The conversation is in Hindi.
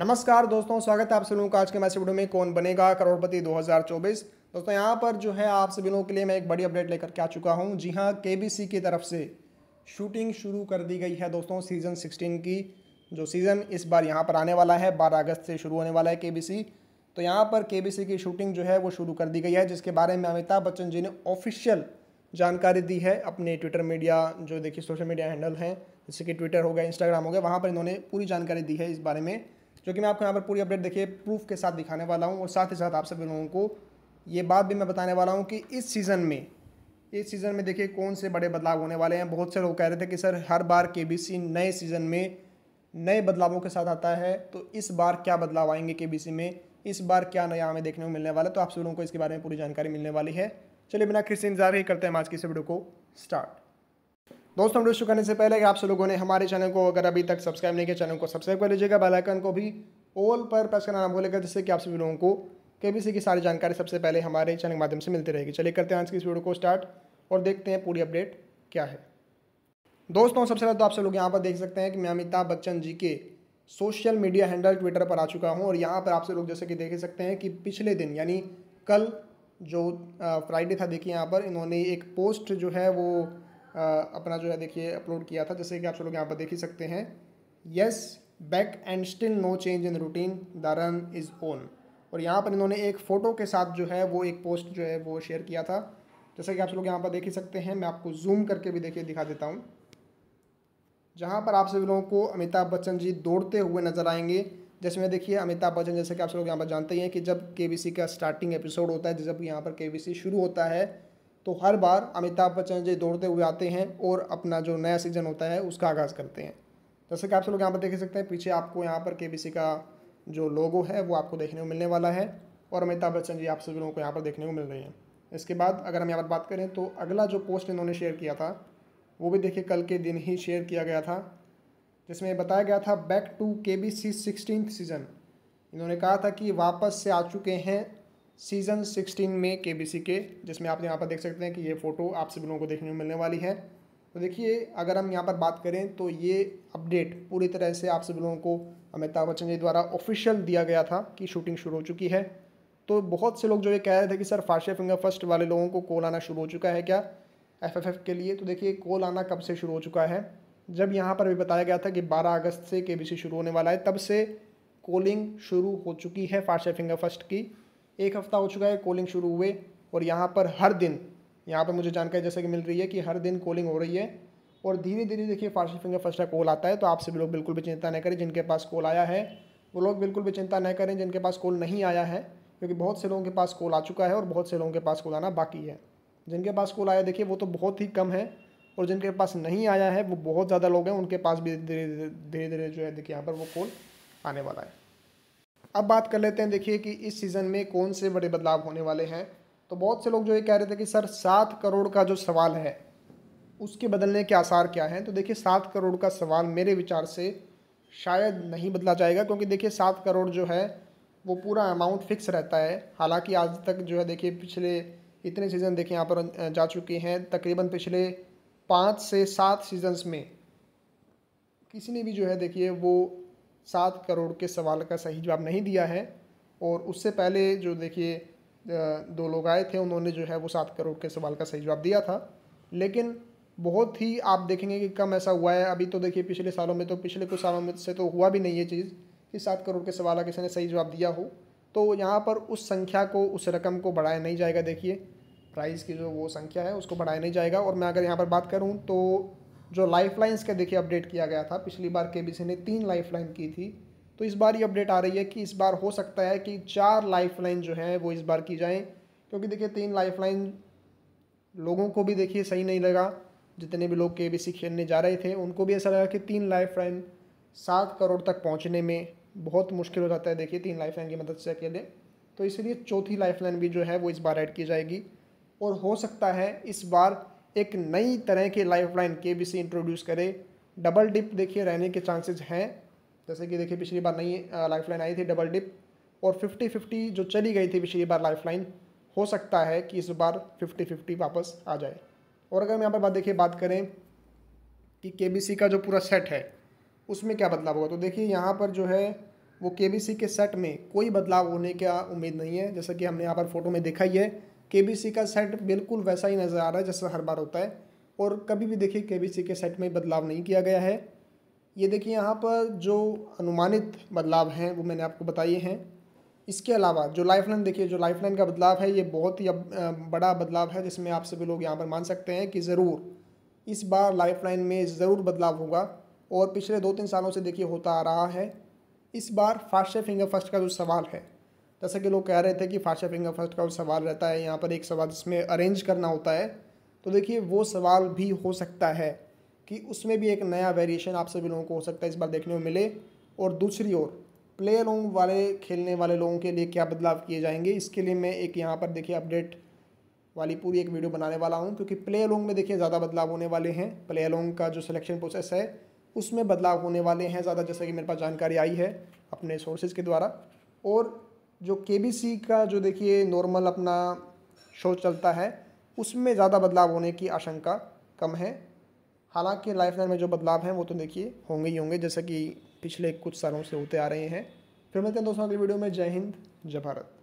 नमस्कार दोस्तों स्वागत है आप सभी लोगों का आज के मैसेज वीडियो में कौन बनेगा करोड़पति 2024 दोस्तों यहाँ पर जो है आप सभी लोगों के लिए मैं एक बड़ी अपडेट लेकर के आ चुका हूँ जी हाँ के की तरफ से शूटिंग शुरू कर दी गई है दोस्तों सीज़न 16 की जो सीज़न इस बार यहाँ पर आने वाला है बारह अगस्त से शुरू होने वाला है के तो यहाँ पर के की शूटिंग जो है वो शुरू कर दी गई है जिसके बारे में अमिताभ बच्चन जी ने ऑफिशियल जानकारी दी है अपने ट्विटर मीडिया जो देखिए सोशल मीडिया हैंडल हैं जैसे कि ट्विटर हो गया इंस्टाग्राम हो गया वहाँ पर इन्होंने पूरी जानकारी दी है इस बारे में जो कि मैं आपको यहाँ पर पूरी अपडेट देखिए प्रूफ के साथ दिखाने वाला हूँ और साथ ही साथ आप सभी लोगों को ये बात भी मैं बताने वाला हूँ कि इस सीज़न में इस सीज़न में देखिए कौन से बड़े बदलाव होने वाले हैं बहुत से लोग कह रहे थे कि सर हर बार के नए सीज़न में नए बदलावों के साथ आता है तो इस बार क्या बदलाव आएंगे के में इस बार क्या नया हमें देखने को मिलने वाला है तो आप सब लोगों को इसके बारे में पूरी जानकारी मिलने वाली है चलिए बिना किसी इंतजार ही करते हैं आज की इस वीडियो को स्टार्ट दोस्तों वीडियो शुरू करने से पहले आप सब लोगों ने हमारे चैनल को अगर अभी तक सब्सक्राइब नहीं किया चैनल को सब्सक्राइब कर लीजिएगा बेल आइकन को भी ऑल पर प्रेस करना ना भूलेगा जिससे कि आप सभी लोगों को केबीसी की सारी जानकारी सबसे पहले हमारे चैनल के माध्यम से मिलती रहेगी चलिए करते हैं आज की इस वीडियो को स्टार्ट और देखते हैं पूरी अपडेट क्या है दोस्तों सबसे पहले तो आप सब लोग यहाँ पर देख सकते हैं कि मैं अमिताभ बच्चन जी के सोशल मीडिया हैंडल ट्विटर पर आ चुका हूँ और यहाँ पर आप सब लोग जैसे कि देख सकते हैं कि पिछले दिन यानी कल जो फ्राइडे था देखिए यहाँ पर इन्होंने एक पोस्ट जो है वो अपना जो है देखिए अपलोड किया था जैसे कि आप सब लोग यहाँ पर देख ही सकते हैं yes back and still no change in routine the run is on और यहाँ पर इन्होंने एक फ़ोटो के साथ जो है वो एक पोस्ट जो है वो शेयर किया था जैसे कि आप लोग यहाँ पर देख ही सकते हैं मैं आपको जूम करके भी देखिए दिखा देता हूँ जहाँ पर आप सभी लोगों को अमिताभ बच्चन जी दौड़ते हुए नजर आएंगे जिसमें देखिए अमिताभ बच्चन जैसे कि आप सब लोग यहाँ पर जानते ही हैं कि जब के का स्टार्टिंग एपिसोड होता है जब यहाँ पर के शुरू होता है तो हर बार अमिताभ बच्चन जी दौड़ते हुए आते हैं और अपना जो नया सीजन होता है उसका आगाज़ करते हैं जैसे कि आप सब लोग यहाँ पर देख सकते हैं पीछे आपको यहाँ पर के का जो लोगो है वो आपको देखने को मिलने वाला है और अमिताभ बच्चन जी आप सभी लोगों को यहाँ पर देखने को मिल रहे हैं इसके बाद अगर हम यहाँ पर बात करें तो अगला जो पोस्ट इन्होंने शेयर किया था वो भी देखिए कल के दिन ही शेयर किया गया था जिसमें बताया गया था back to K B C season इन्होंने कहा था कि वापस से आ चुके हैं सीज़न 16 में केबीसी के जिसमें आप यहाँ पर देख सकते हैं कि ये फ़ोटो आप सभी लोगों को देखने में मिलने वाली है तो देखिए अगर हम यहाँ पर बात करें तो ये अपडेट पूरी तरह से आप सभी लोगों को अमिताभ बच्चन जी द्वारा ऑफिशियल दिया गया था कि शूटिंग शुरू हो चुकी है तो बहुत से लोग जो ये कह रहे थे कि सर फाशे फिंगर फर्स्ट वाले लोगों को कॉल आना शुरू हो चुका है क्या एफएफएफ के लिए तो देखिए कॉल आना कब से शुरू हो चुका है जब यहाँ पर भी बताया गया था कि 12 अगस्त से केबीसी शुरू होने वाला है तब से कॉलिंग शुरू हो चुकी है फाशे फिंगर फर्स्ट की एक हफ़्ता हो चुका है कॉलिंग शुरू हुए और यहाँ पर हर दिन यहाँ पर मुझे जानकारी जैसे कि मिल रही है कि हर दिन कॉलिंग हो रही है और धीरे धीरे देखिए फारसी फिंगर फर्स्ट का कॉल आता है तो आप सभी लोग बिल्कुल भी चिंता नहीं करें जिनके पास कॉल आया है वो लोग बिल्कुल भी चिंता नहीं करें जिनके पास कॉल नहीं आया है क्योंकि बहुत से लोगों के पास कॉल आ चुका है और बहुत से लोगों के पास कॉल आना बाकी है जिनके पास कॉल आया देखिए वो तो बहुत ही कम है और जिनके पास नहीं आया है वो बहुत ज़्यादा लोग हैं उनके पास भी धीरे धीरे धीरे धीरे जो है देखिए यहाँ पर वो कॉल आने वाला है अब बात कर लेते हैं देखिए कि इस सीज़न में कौन से बड़े बदलाव होने वाले हैं तो बहुत से लोग जो ये कह रहे थे कि सर सात करोड़ का जो सवाल है उसके बदलने के आसार क्या हैं तो देखिए सात करोड़ का सवाल मेरे विचार से शायद नहीं बदला जाएगा क्योंकि देखिए सात करोड़ जो है वो पूरा अमाउंट फिक्स रहता है हालांकि आज तक जो है देखिए पिछले इतने सीज़न देखिए यहाँ पर जा चुके हैं तकरीबन पिछले पाँच से सात सीजन्स में किसी ने भी जो है देखिए वो सात करोड़ के सवाल का सही जवाब नहीं दिया है और उससे पहले जो देखिए दो लोग आए थे उन्होंने जो है वो सात करोड़ के सवाल का सही जवाब दिया था लेकिन बहुत ही आप देखेंगे कि कम ऐसा हुआ है अभी तो देखिए पिछले सालों में तो पिछले कुछ सालों में से तो हुआ भी नहीं ये चीज़ कि सात करोड़ के सवाल का किसी ने सही जवाब दिया हो तो यहाँ पर उस संख्या को उस रकम को बढ़ाया नहीं जाएगा देखिए प्राइस की जो वो संख्या है उसको बढ़ाया नहीं जाएगा और मैं अगर यहाँ पर बात करूँ तो जो लाइफ लाइन्स का देखिए अपडेट किया गया था पिछली बार के ने तीन लाइफ लाइन की थी तो इस बार ये अपडेट आ रही है कि इस बार हो सकता है कि चार लाइफ लाइन जो हैं वो इस बार की जाएँ क्योंकि देखिए तीन लाइफ लाइन लोगों को भी देखिए सही नहीं लगा जितने भी लोग के खेलने जा रहे थे उनको भी ऐसा लगा कि तीन लाइफ लाइन सात करोड़ तक पहुँचने में बहुत मुश्किल हो जाता है देखिए तीन लाइफ लाइन की मदद से अकेले तो इसलिए चौथी लाइफ लाइन भी जो है वो इस बार ऐड की जाएगी और हो सकता है इस बार एक नई तरह की life line K B C introduce करे डबल डिप देखिए रहने के चांसेज हैं जैसे कि देखिए पिछली बार नई लाइफ लाइन आई थी डबल डिप और फिफ्टी फिफ्टी जो चली गई थी पिछली बार लाइफ लाइन हो सकता है कि इस बार फिफ्टी फिफ्टी वापस आ जाए और अगर हम यहाँ पर बात देखिए बात करें कि के का जो पूरा सेट है उसमें क्या बदलाव होगा तो देखिए यहाँ पर जो है वो के के सेट में कोई बदलाव होने का उम्मीद नहीं है जैसा कि हमने यहाँ पर फोटो में देखा ही है के का सेट बिल्कुल वैसा ही नज़र आ रहा है जैसा हर बार होता है और कभी भी देखिए के के सेट में बदलाव नहीं किया गया है ये देखिए यहाँ पर जो अनुमानित बदलाव हैं वो मैंने आपको बताए हैं इसके अलावा जो लाइफलाइन देखिए जो लाइफलाइन का बदलाव है ये बहुत ही बड़ा बदलाव है जिसमें आप सभी लोग यहाँ पर मान सकते हैं कि ज़रूर इस बार लाइफलाइन में ज़रूर बदलाव होगा और पिछले दो तीन सालों से देखिए होता आ रहा है इस बार फास्ट फिंगर फर्स्ट का जो सवाल है जैसा कि लोग कह रहे थे कि फास्टर फिंगर फर्स्ट का सवाल रहता है यहाँ पर एक सवाल जिसमें अरेंज करना होता है तो देखिए वो सवाल भी हो सकता है कि उसमें भी एक नया वेरिएशन आप सभी लोगों को हो सकता है इस बार देखने को मिले और दूसरी ओर प्ले लोंग वाले खेलने वाले लोगों के लिए क्या बदलाव किए जाएंगे इसके लिए मैं एक यहाँ पर देखिए अपडेट वाली पूरी एक वीडियो बनाने वाला हूँ क्योंकि प्ले अलोंग में देखिए ज़्यादा बदलाव होने वाले हैं प्ले अलोंग का जो सिलेक्शन प्रोसेस है उसमें बदलाव होने वाले हैं ज़्यादा जैसे कि मेरे पास जानकारी आई है अपने सोर्सेज के द्वारा और जो के का जो देखिए नॉर्मल अपना शो चलता है उसमें ज़्यादा बदलाव होने की आशंका कम है हालांकि लाइफ लाइन में जो बदलाव हैं वो तो देखिए होंगे ही होंगे जैसा कि पिछले कुछ सालों से होते आ रहे हैं फिर मिलते हैं दोस्तों अगली वीडियो में जय हिंद जय भारत